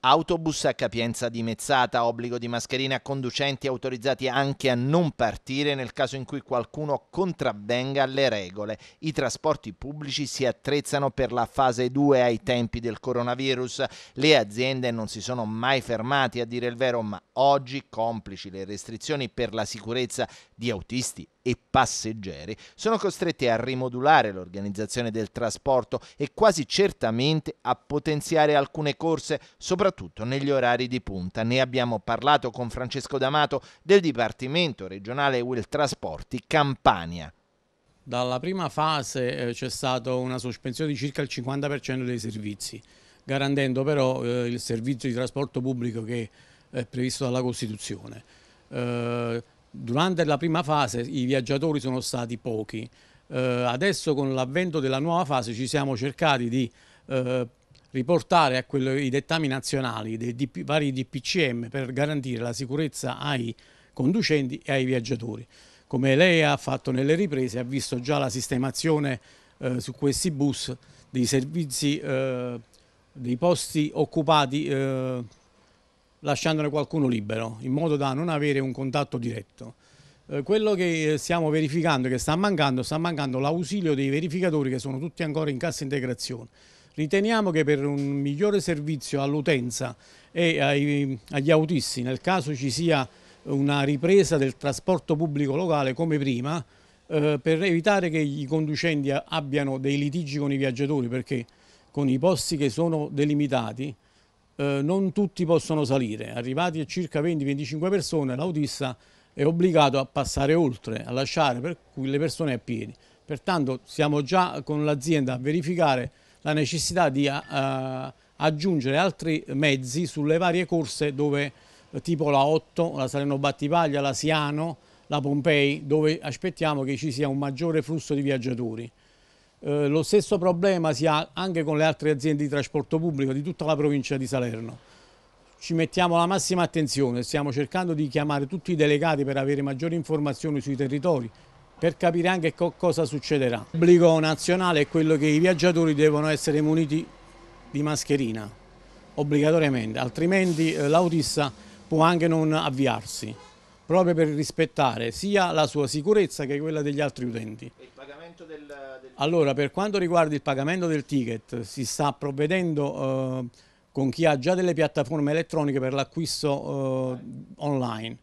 Autobus a capienza dimezzata, obbligo di mascherina a conducenti autorizzati anche a non partire nel caso in cui qualcuno contravvenga alle regole. I trasporti pubblici si attrezzano per la fase 2 ai tempi del coronavirus. Le aziende non si sono mai fermate a dire il vero, ma oggi, complici le restrizioni per la sicurezza di autisti e passeggeri, sono costretti a rimodulare l'organizzazione del trasporto e quasi certamente a potenziare alcune corse, soprattutto negli orari di punta. Ne abbiamo parlato con Francesco D'Amato del Dipartimento regionale Will Trasporti Campania. Dalla prima fase eh, c'è stata una sospensione di circa il 50% dei servizi, garantendo però eh, il servizio di trasporto pubblico che è previsto dalla Costituzione. Eh, Durante la prima fase i viaggiatori sono stati pochi, eh, adesso con l'avvento della nuova fase ci siamo cercati di eh, riportare a quello, i dettami nazionali dei DP, vari DPCM per garantire la sicurezza ai conducenti e ai viaggiatori. Come lei ha fatto nelle riprese ha visto già la sistemazione eh, su questi bus dei servizi, eh, dei posti occupati eh, lasciandone qualcuno libero, in modo da non avere un contatto diretto. Eh, quello che eh, stiamo verificando, che sta mancando, sta mancando l'ausilio dei verificatori che sono tutti ancora in cassa integrazione. Riteniamo che per un migliore servizio all'utenza e ai, agli autisti, nel caso ci sia una ripresa del trasporto pubblico locale come prima, eh, per evitare che i conducenti abbiano dei litigi con i viaggiatori, perché con i posti che sono delimitati, eh, non tutti possono salire. Arrivati a circa 20-25 persone, l'autista è obbligato a passare oltre, a lasciare per cui le persone a piedi. Pertanto siamo già con l'azienda a verificare la necessità di a, uh, eh, aggiungere altri mezzi sulle varie corse dove eh, tipo la 8, la Salerno Battipaglia, la Siano, la Pompei, dove aspettiamo che ci sia un maggiore flusso di viaggiatori. Eh, lo stesso problema si ha anche con le altre aziende di trasporto pubblico di tutta la provincia di Salerno. Ci mettiamo la massima attenzione, stiamo cercando di chiamare tutti i delegati per avere maggiori informazioni sui territori, per capire anche co cosa succederà. L'obbligo nazionale è quello che i viaggiatori devono essere muniti di mascherina, obbligatoriamente, altrimenti eh, l'autista può anche non avviarsi, proprio per rispettare sia la sua sicurezza che quella degli altri utenti pagamento del, del... Allora, per quanto riguarda il pagamento del ticket, si sta provvedendo eh, con chi ha già delle piattaforme elettroniche per l'acquisto eh, online.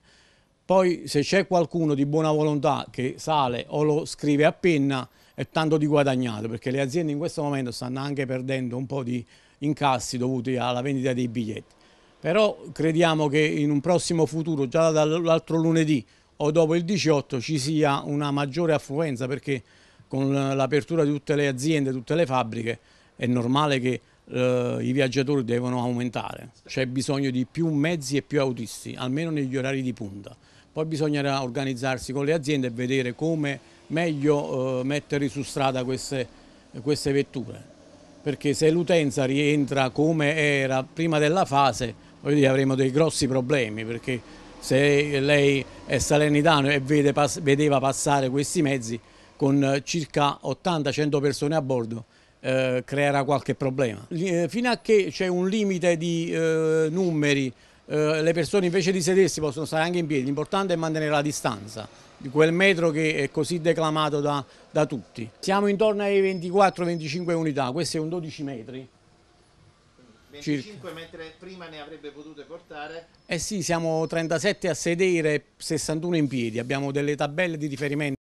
Poi se c'è qualcuno di buona volontà che sale o lo scrive a penna è tanto di guadagnato perché le aziende in questo momento stanno anche perdendo un po' di incassi dovuti alla vendita dei biglietti. Però crediamo che in un prossimo futuro, già dall'altro lunedì o dopo il 18, ci sia una maggiore affluenza perché con l'apertura di tutte le aziende, tutte le fabbriche, è normale che eh, i viaggiatori devono aumentare. C'è bisogno di più mezzi e più autisti, almeno negli orari di punta. Poi bisognerà organizzarsi con le aziende e vedere come meglio eh, mettere su strada queste, queste vetture. Perché se l'utenza rientra come era prima della fase, dire, avremo dei grossi problemi, perché se lei è salernitano e vede, pas, vedeva passare questi mezzi, con eh, circa 80-100 persone a bordo eh, creerà qualche problema. Eh, fino a che c'è un limite di eh, numeri, eh, le persone invece di sedersi possono stare anche in piedi, l'importante è mantenere la distanza di quel metro che è così declamato da, da tutti. Siamo intorno ai 24-25 unità, questo è un 12 metri. 25 mentre prima ne avrebbe potute portare? Eh sì, siamo 37 a sedere, 61 in piedi, abbiamo delle tabelle di riferimento.